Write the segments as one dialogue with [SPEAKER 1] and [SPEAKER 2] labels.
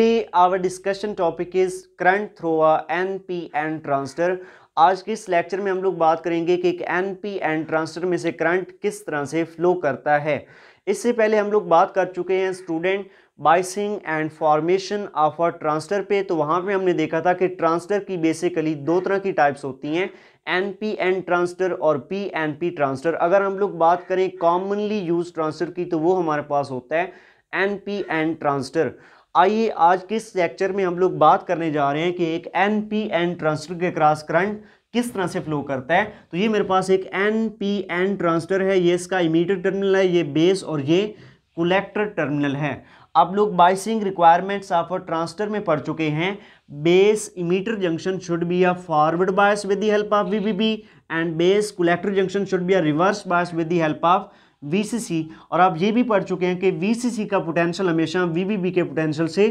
[SPEAKER 1] our topic is current topic is N P and transistor आज के इस lecture में हम लोग बात करेंगे कि एक एन पी एन ट्रांसटर में से करंट किस तरह से फ्लो करता है इससे पहले हम लोग बात कर चुके हैं student biasing and formation of a transistor पे तो वहाँ पे हमने देखा था कि ट्रांसटर की बेसिकली दो तरह की टाइप्स होती हैं एन पी एन ट्रांसटर और पी एन पी ट्रांसटर अगर हम लोग बात करें कॉमनली यूज ट्रांसटर की तो वो हमारे पास होता है एन पी एन ट्रांसटर आइए आज किस लेक्चर में हम लोग बात करने जा रहे हैं कि एक एन पी एन ट्रांसटर के क्रॉस करंट किस तरह से फ्लो करता है तो ये मेरे पास एक एन पी एन ट्रांसटर है ये इसका इमीटर टर्मिनल है ये बेस और ये कलेक्टर टर्मिनल है आप लोग biasing requirements of a transistor में पढ़ चुके हैं base emitter junction should be a forward bias with the help of B and base collector junction should be a reverse bias with the help of VCC और आप ये भी पढ़ चुके हैं कि वीसीसी का पोटेंशियल हमेशा वीबीबी के पोटेंशियल से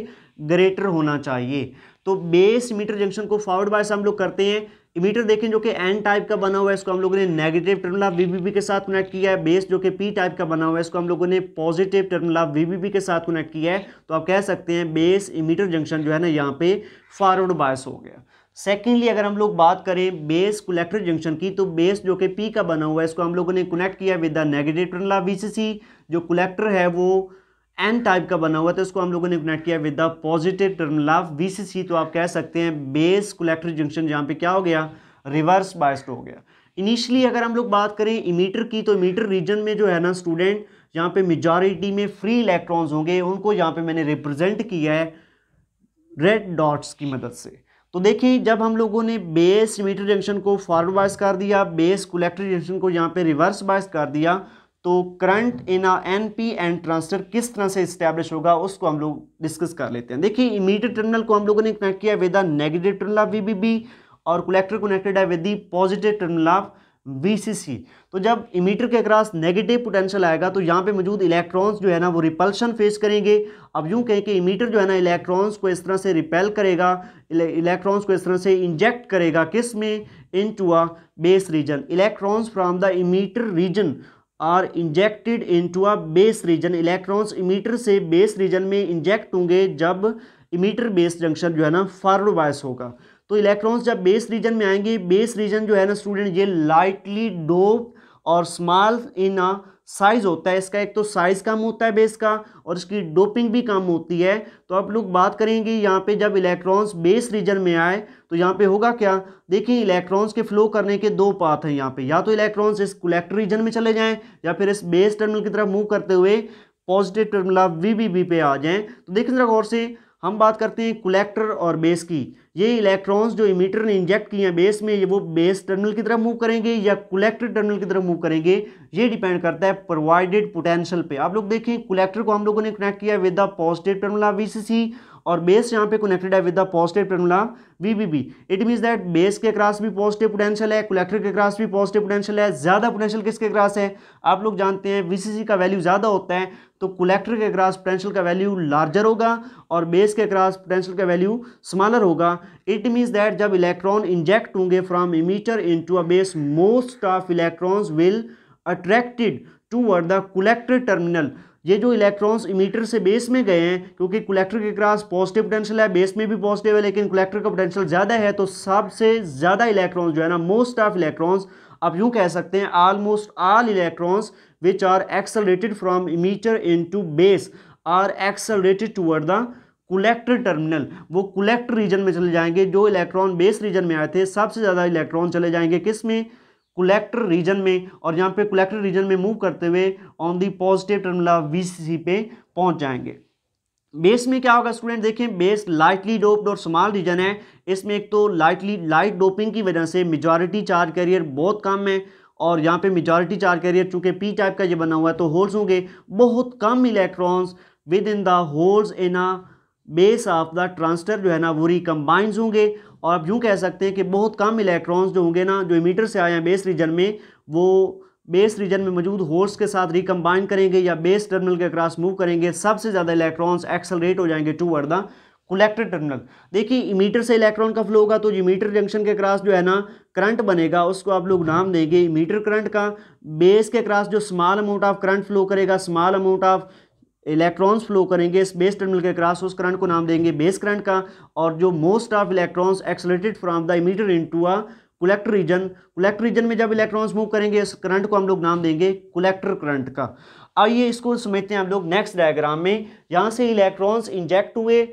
[SPEAKER 1] ग्रेटर होना चाहिए तो बेस मीटर जंक्शन को फॉरवर्ड बायस हम लोग करते हैं मीटर देखें जो कि एन टाइप का बना हुआ है इसको हम लोगों ने नेगेटिव टर्मिनल ऑफ वीबीबी के साथ कनेक्ट किया है बेस जो कि पी टाइप का बना हुआ है इसको हम लोगों ने पॉजिटिव टर्मिनल ऑफ वीबीबी के साथ कनेक्ट किया है तो आप कह सकते हैं बेस मीटर जंक्शन जो है ना यहाँ पे फॉरवर्ड बायस हो गया सेकेंडली अगर हम लोग बात करें बेस कलेक्टर जंक्शन की तो बेस जो कि पी का बना हुआ है इसको हम लोगों ने कनेक्ट किया with the negative terminal VCC जो कलेक्टर है वो एन टाइप का बना हुआ था इसको हम लोगों ने कनेक्ट किया with the positive terminal of VCC तो आप कह सकते हैं बेस कलेक्टर जंक्शन जहाँ पे क्या हो गया रिवर्स बायस्ड हो गया इनिशियली अगर हम लोग बात करें इमीटर की तो इमीटर रीजन में जो है ना स्टूडेंट यहाँ पे मेजॉरिटी में फ्री इलेक्ट्रॉन्स होंगे उनको यहाँ पे मैंने रिप्रेजेंट किया है रेड डॉट्स की मदद से तो देखिए जब हम लोगों ने बेस मीटर जंक्शन को फॉरवर्ड बायस कर दिया बेस कलेक्टर जंक्शन को यहाँ पे रिवर्स बायस कर दिया तो current in a N P and transistor किस तरह से इस्टेब्लिश होगा उसको हम लोग डिस्कस कर लेते हैं देखिए मीटर टर्मिनल को हम लोगों ने कनेक्ट किया with the negative terminal of V B B और कलेक्टर कनेक्टेड है with the positive terminal of VCC तो जब इमीटर के अक्रास नेगेटिव पोटेंशियल आएगा तो यहाँ पे मौजूद इलेक्ट्रॉन्स जो है ना वो रिपल्शन फेस करेंगे अब यूँ कहें कि इमीटर जो है ना इलेक्ट्रॉन्स को इस तरह से रिपेल करेगा इलेक्ट्रॉन्स को इस तरह से इंजेक्ट करेगा किस में into a base region electrons from the emitter region are injected into a base region electrons emitter से बेस रीजन में इंजेक्ट होंगे जब इमीटर बेस जंक्शन जो है ना फॉरवर्ड बायस होगा तो इलेक्ट्रॉन्स जब बेस रीजन में आएंगे बेस रीजन जो है ना स्टूडेंट ये लाइटली डोप और स्मॉल इन अ साइज होता है इसका एक तो साइज कम होता है बेस का और इसकी डोपिंग भी कम होती है तो आप लोग बात करेंगे यहाँ पे जब इलेक्ट्रॉन्स बेस रीजन में आए तो यहाँ पे होगा क्या देखिए इलेक्ट्रॉन्स के फ्लो करने के दो पाथ हैं यहाँ पे या तो इलेक्ट्रॉन्स इस कलेक्टर रीजन में चले जाएं या फिर इस बेस टर्मिनल की तरफ मूव करते हुए positive terminal V B B पे आ जाएँ तो देखें जरा गौर से हम बात करते हैं कलेक्टर और बेस की ये इलेक्ट्रॉन्स जो इमीटर ने इंजेक्ट किए हैं बेस में ये वो बेस टर्नल की तरफ मूव करेंगे या कलेक्टर टर्नल की तरफ मूव करेंगे ये डिपेंड करता है प्रोवाइडेड पोटेंशियल पे आप लोग देखें कलेक्टर को हम लोगों ने कनेक्ट किया with the positive terminal of V और बेस यहाँ पे कनेक्टेड है with the positive terminal VBB it means that base के क्रास भी पॉजिटिव पोटेंशियल है कलेक्टर के क्रास भी पॉजिटिव पोटेंशियल है ज़्यादा पोटेंशियल किसके क्रास है आप लोग जानते हैं वीसीसी का वैल्यू ज़्यादा होता है तो कलेक्टर के क्रास पोटेंशियल का वैल्यू लार्जर होगा और बेस के क्रास पोटेंशियल का वैल्यू स्मॉलर होगा इट मीन्स दैट जब इलेक्ट्रॉन इंजेक्ट होंगे from emitter to a base most of electrons will attracted toward the collector terminal ये जो इलेक्ट्रॉन्स इमीटर से बेस में गए हैं क्योंकि कुलेक्टर के क्रास पॉजिटिव पोटेंशियल है बेस में भी पॉजिटिव है लेकिन कुलेक्टर का पोटेंशियल ज़्यादा है तो सबसे ज़्यादा इलेक्ट्रॉन्स जो है ना मोस्ट ऑफ इलेक्ट्रॉन्स आप यूँ कह सकते हैं almost all electrons which are accelerated from emitter into base are accelerated toward the collector terminal वो कुलेक्टर रीजन में चले जाएंगे जो इलेक्ट्रॉन बेस रीजन में आए थे सबसे ज़्यादा इलेक्ट्रॉन चले जाएंगे किस में कुलेक्टर रीजन में और यहाँ पे कुलेक्टर रीजन में मूव करते हुए on the positive terminal of पे पहुँच जाएंगे बेस में क्या होगा स्टूडेंट देखें बेस लाइटली डोप्ड और स्मॉल रीजन है इसमें एक तो लाइटली लाइट डोपिंग की वजह से मेजॉरिटी चार्ज कैरियर बहुत कम है और यहाँ पे मेजॉरिटी चार्ज कैरियर चूँकि पी टाइप का ये बना हुआ है तो होल्स होंगे बहुत कम electrons with in the holes in a base of the transistor जो है ना वो रिकम्बाइंस होंगे और आप यूँ कह सकते हैं कि बहुत कम इलेक्ट्रॉन्स जो होंगे ना जो इमीटर से आए हैं बेस रीजन में वो बेस रीजन में मौजूद होर्स के साथ रिकम्बाइन करेंगे या बेस टर्मिनल के क्रॉस मूव करेंगे सबसे ज़्यादा इलेक्ट्रॉन्स एक्सलरेट हो जाएंगे toward the collector terminal देखिए इमीटर से इलेक्ट्रॉन का फ्लो होगा तो इमीटर जंक्शन के क्रॉस जो है ना करंट बनेगा उसको आप लोग नाम देंगे इमीटर करंट का बेस के क्रॉस जो small amount of current flow करेगा small amount of electrons flow करेंगे इस बेस टर्मिनल के क्रॉस उस करंट को नाम देंगे बेस करंट का और जो most of electrons accelerated from the emitter to a collector region collector region में जब इलेक्ट्रॉन्स मूव करेंगे इस करंट को हम लोग नाम देंगे कुलेक्टर करंट का आइए इसको समझते हैं हम लोग नेक्स्ट डायग्राम में यहाँ से इलेक्ट्रॉन्स इंजेक्ट हुए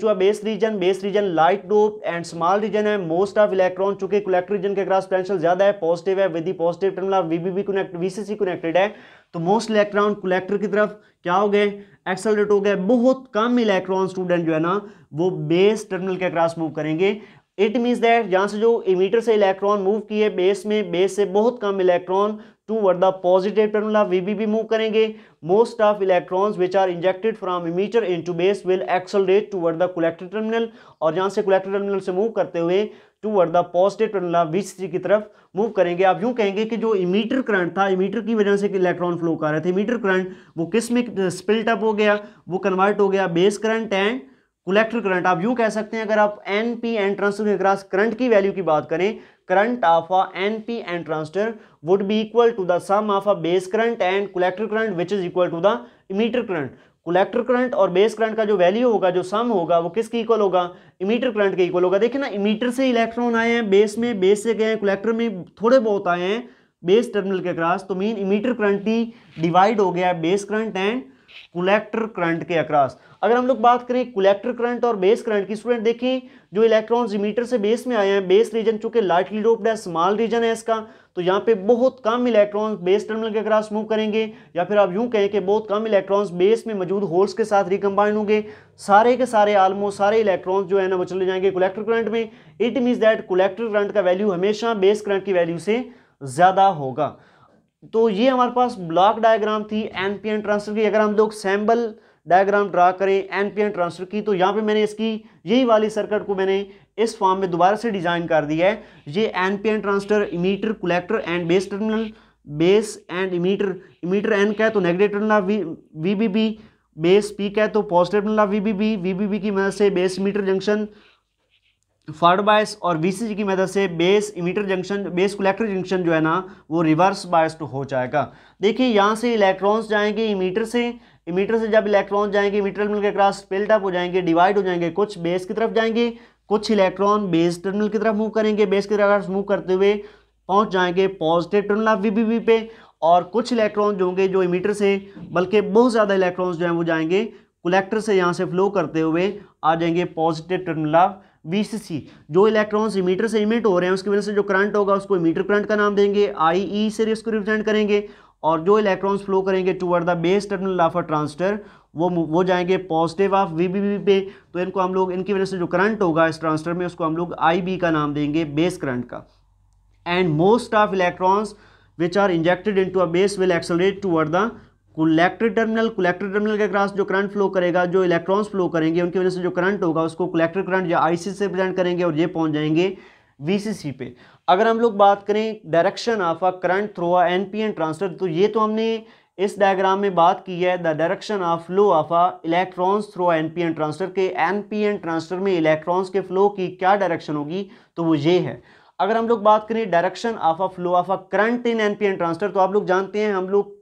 [SPEAKER 1] to a base region base region light dope and small region है मोस्ट ऑफ इलेक्ट्रॉन चूंकि कुलेक्टर रीजन के क्रॉस पोटेंशियल ज़्यादा है पॉजिटिव है with positive terminal V B connect V connected है तो मोस्ट इलेक्ट्रॉन कलेक्टर की तरफ क्या हो गए एक्सलरेट हो गए बहुत कम इलेक्ट्रॉन स्टूडेंट जो है ना वो बेस टर्मिनल के अक्रॉस मूव करेंगे इट मीन्स दैट जहाँ से जो इमीटर से इलेक्ट्रॉन मूव किए बेस में बेस से बहुत कम electron toward the positive terminal of V VBB move करेंगे most of electrons which are injected from emitter into base will accelerate toward the collector terminal और जहाँ से collector terminal से move करते हुए टूअर्ड द पॉजिटिव टर्मिनल बीच सी की तरफ मूव करेंगे आप यूं कहेंगे कि जो इमीटर करंट था इमीटर की वजह से इलेक्ट्रॉन फ्लो कर रहे थे इमीटर करंट वो किस में स्पिल्ट अप हो गया वो कन्वर्ट हो गया base current and collector current आप यूं कह सकते हैं अगर आप एन पी एंड ट्रांसटर के क्रॉस करंट की वैल्यू की बात करें current of a N P and transistor would be equal to the sum of a base current and collector current which is equal to the emitter current collector current और base current का जो value होगा जो सम होगा वो किसके equal होगा emitter current के इक्वल होगा देखिए ना इमीटर से इलेक्ट्रॉन आए हैं बेस में बेस से गए हैं कलेक्टर में थोड़े बहुत आए हैं बेस टर्मिनल के क्रास तो मीन इमीटर करंट ही डिवाइड हो गया है base current and collector current के अक्रॉस अगर हम लोग बात करें कुलेक्टर करंट और बेस करंट की स्टूडेंट देखें जो इलेक्ट्रॉन्स मीटर से बेस में आए हैं बेस रीजन चूंकि लाइटली डोप्ड है स्मॉल रीजन है इसका तो यहाँ पे बहुत कम इलेक्ट्रॉन्स बेस टर्मिनल के अक्रॉस मूव करेंगे या फिर आप यूं कहें कि बहुत कम इलेक्ट्रॉन्स बेस में मौजूद होल्स के साथ रिकम्बाइन होंगे सारे के सारे आलमो सारे इलेक्ट्रॉन्स जो है ना वो चले जाएंगे कुलेक्टर करंट में it means that collector current का वैल्यू हमेशा बेस करंट की वैल्यू से ज़्यादा होगा तो ये हमारे पास ब्लॉक डायग्राम थी एनपीएन ट्रांसफर की अगर हम लोग सैम्बल डायग्राम ड्रा करें एनपीएन ट्रांसफर की तो यहाँ पे मैंने इसकी यही वाली सर्किट को मैंने इस फॉर्म में दोबारा से डिजाइन कर दिया है ये NPN transistor emitter collector and base terminal base and emitter emitter N का है तो negative terminal V V B B base P का है तो positive terminal V B B V B B की मदद से base emitter junction forward bias और वीसीजी की मदद से base emitter junction base collector junction जो है ना वो रिवर्स बायस्ड हो जाएगा देखिए यहाँ से इलेक्ट्रॉन्स जाएंगे इमीटर से इमीटर से जब इलेक्ट्रॉन्स जाएंगे इमीटर टर्मिनल के क्रॉस पेल्टअप हो जाएंगे डिवाइड हो जाएंगे कुछ बेस की तरफ जाएंगे कुछ इलेक्ट्रॉन बेस टर्मिनल की तरफ मूव करेंगे बेस की तरफ मूव करते हुए पहुँच जाएंगे पॉजिटिव टर्मिनल ऑफ वी पे और कुछ इलेक्ट्रॉन जो होंगे जो इमीटर से बल्कि बहुत ज़्यादा इलेक्ट्रॉन्स जो हैं वो जाएंगे कलेक्टर से यहाँ से फ्लो करते हुए आ जाएंगे पॉजिटिव टर्मिनल ऑफ वीसीसी जो इलेक्ट्रॉन्स मीटर से इमिट हो रहे हैं उसकी वजह से जो करंट होगा उसको इमीटर करंट का नाम देंगे आईई e से इसको रिप्रेजेंट करेंगे और जो इलेक्ट्रॉन्स फ्लो करेंगे toward the base terminal of a transistor वो वो जाएंगे पॉजिटिव ऑफ वी पे तो इनको हम लोग इनकी वजह से जो करंट होगा इस ट्रांसटर में उसको हम लोग आई का नाम देंगे बेस करंट का and most of electrons which are injected into a base will accelerate toward the collector terminal collector terminal के क्रास जो करंट फ्लो करेगा जो इलेक्ट्रॉन्स फ्लो करेंगे उनकी वजह से जो करंट होगा उसको कुलेक्ट्रिक करंट या आईसी से प्रेजेंट करेंगे और ये पहुंच जाएंगे वीसीसी पे अगर हम लोग बात करें direction of a current through a NPN transfer तो ये तो हमने इस डायग्राम में बात की है the direction of flow of a electrons through NPN transfer के एन ट्रांसफर में इलेक्ट्रॉन्स के फ्लो की क्या डायरेक्शन होगी तो वो ये है अगर हम लोग बात करें direction of a flow of a current in N transfer तो आप लोग जानते हैं हम लोग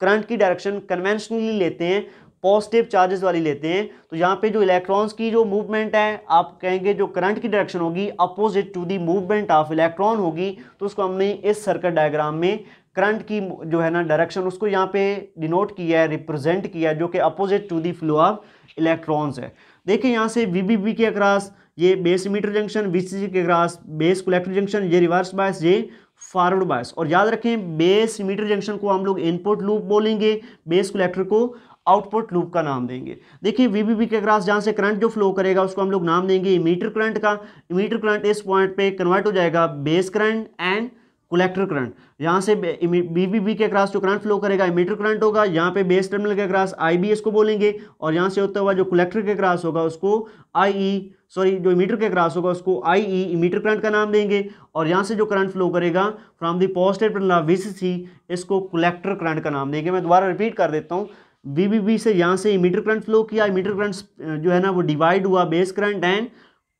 [SPEAKER 1] करंट की डायरेक्शन कन्वेंशनली लेते हैं पॉजिटिव चार्जेस वाली लेते हैं तो यहाँ पे जो इलेक्ट्रॉन्स की जो मूवमेंट है आप कहेंगे जो करंट की डायरेक्शन होगी opposite to the movement of electron होगी तो उसको हमने इस सर्कल डायग्राम में करंट की जो है ना डायरेक्शन उसको यहाँ पे डिनोट किया है रिप्रेजेंट किया है जो कि opposite to the flow of electrons है देखिए यहाँ से वी के अक्रास ये बेस मीटर जंक्शन बी के अक्रास बेस कलेक्टर जंक्शन ये रिवर्स बायस ये फॉरवर्ड बायस और याद रखें बेस मीटर जंक्शन को हम लोग इनपुट लूप बोलेंगे बेस कलेक्टर को आउटपुट लूप का नाम देंगे देखिए वीबीबी के क्रास जहाँ से करंट जो फ्लो करेगा उसको हम लोग नाम देंगे मीटर करंट का मीटर करंट इस पॉइंट पे कन्वर्ट हो जाएगा base current and collector current यहाँ से बीबीबी के क्रास जो करंट फ्लो करेगा मीटर करंट होगा यहाँ पे बेस टर्मिनल के आई आईबीएस को बोलेंगे और यहाँ से होता हुआ जो कलेक्टर के क्रास होगा उसको आईई सॉरी e, जो मीटर के क्रास होगा उसको आईई मीटर करंट का नाम देंगे और यहाँ से जो करंट फ्लो करेगा from the positive terminal of C इसको कलेक्टर करंट का नाम देंगे मैं दोबारा रिपीट कर देता हूँ बीबीबी से यहाँ से मीटर करंट फ्लो किया मीटर करंट जो है ना वो डिवाइड हुआ base current and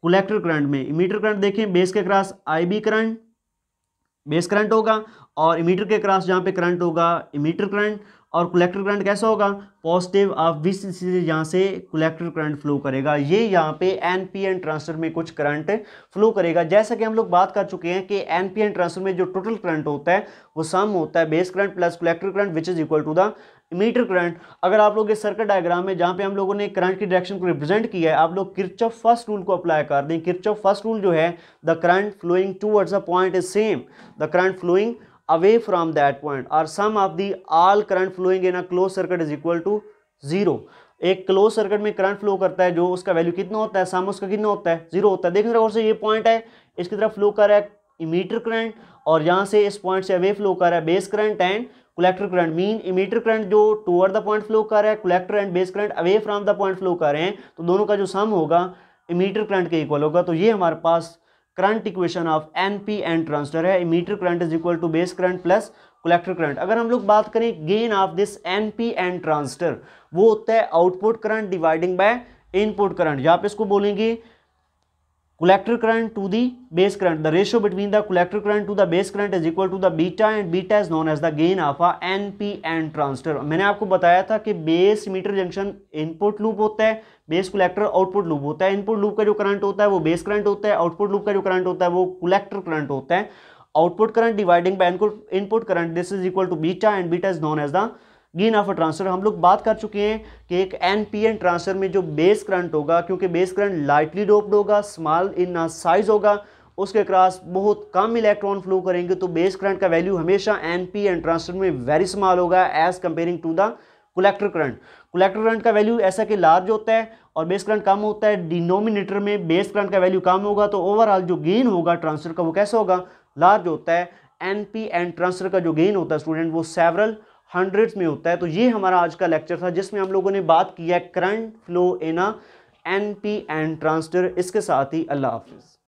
[SPEAKER 1] collector current में मीटर करंट देखें बेस के I B current base current होगा और इमीटर के क्रॉस जहाँ पे करंट होगा इमीटर करंट और कलेक्टर करंट कैसा होगा पॉजिटिव आप बीस से यहाँ से कलेक्टर करंट फ्लो करेगा ये यहाँ पे एन पी एन ट्रांसफर में कुछ करंट फ्लो करेगा जैसा कि हम लोग बात कर चुके हैं कि एन पी एन ट्रांसफर में जो टोटल करंट होता है वो सम होता है base current plus collector current which is equal to the emitter current अगर आप लोग इस सर्कल डायग्राम में जहाँ पे हम लोगों ने करंट की डायरेक्शन को रिप्रेजेंट किया है आप लोग किर्च फर्स्ट रूल को अप्लाई कर दें किर्च फर्स्ट रूल जो है the current flowing towards a point is same the current flowing away from that point or sum of the all current flowing in a closed circuit is equal to zero एक close circuit में current flow करता है जो उसका value कितना होता है सम उसका कितना होता है जीरो होता है देख रहे से ये पॉइंट है इसकी तरफ फ्लो कर रहा है इमीटर करंट और यहाँ से इस पॉइंट से अवे फ्लो कर रहा है base current and collector current mean emitter current जो टूवर्ड द पॉइंट फ्लो कर रहा है collector and base current away from the point flow कर रहे हैं तो दोनों का जो सम होगा इमीटर करंट के इक्वल होगा तो ये हमारे पास current equation of N P and transistor है emitter current is equal to base current plus collector current अगर हम लोग बात करें gain of this N P and transistor वो होता है output current dividing by input current या आप इसको बोलेंगे collector current to current base current the current between the collector current to the base current is equal to the beta and beta is known as the gain of a N P and transistor मैंने आपको बताया था कि base emitter junction input loop होता है base collector output loop होता है input loop का जो करंट होता है वो बेस करंट होता है आउटपुट लूप का जो करंट होता है वो कलेक्टर करंट होता है output current dividing by input current this is equal to beta and beta is known as the gain of a transfer हम लोग बात कर चुके हैं कि एक एन पी एन ट्रांसफर में जो बेस करंट होगा क्योंकि बेस करंट लाइटली डोप्ड होगा स्मॉल इन साइज होगा उसके क्रॉस बहुत कम इलेक्ट्रॉन फ्लो करेंगे तो बेस करंट का वैल्यू हमेशा एन पी एन ट्रांसफर में वेरी स्मॉल होगा as comparing to the collector current collector current का वैल्यू ऐसा कि लार्ज होता है और बेस करंट कम होता है डिनोमिनेटर में बेस करंट का वैल्यू कम होगा तो ओवरऑल जो गेन होगा ट्रांसफर का वो कैसा होगा लार्ज होता है एन पी एंड ट्रांसफर का जो गेन होता है स्टूडेंट वो सेवरल हंड्रेड्स में होता है तो ये हमारा आज का लेक्चर था जिसमें हम लोगों ने बात की है current flow in N P and transfer इसके साथ ही अल्लाह हाफिज़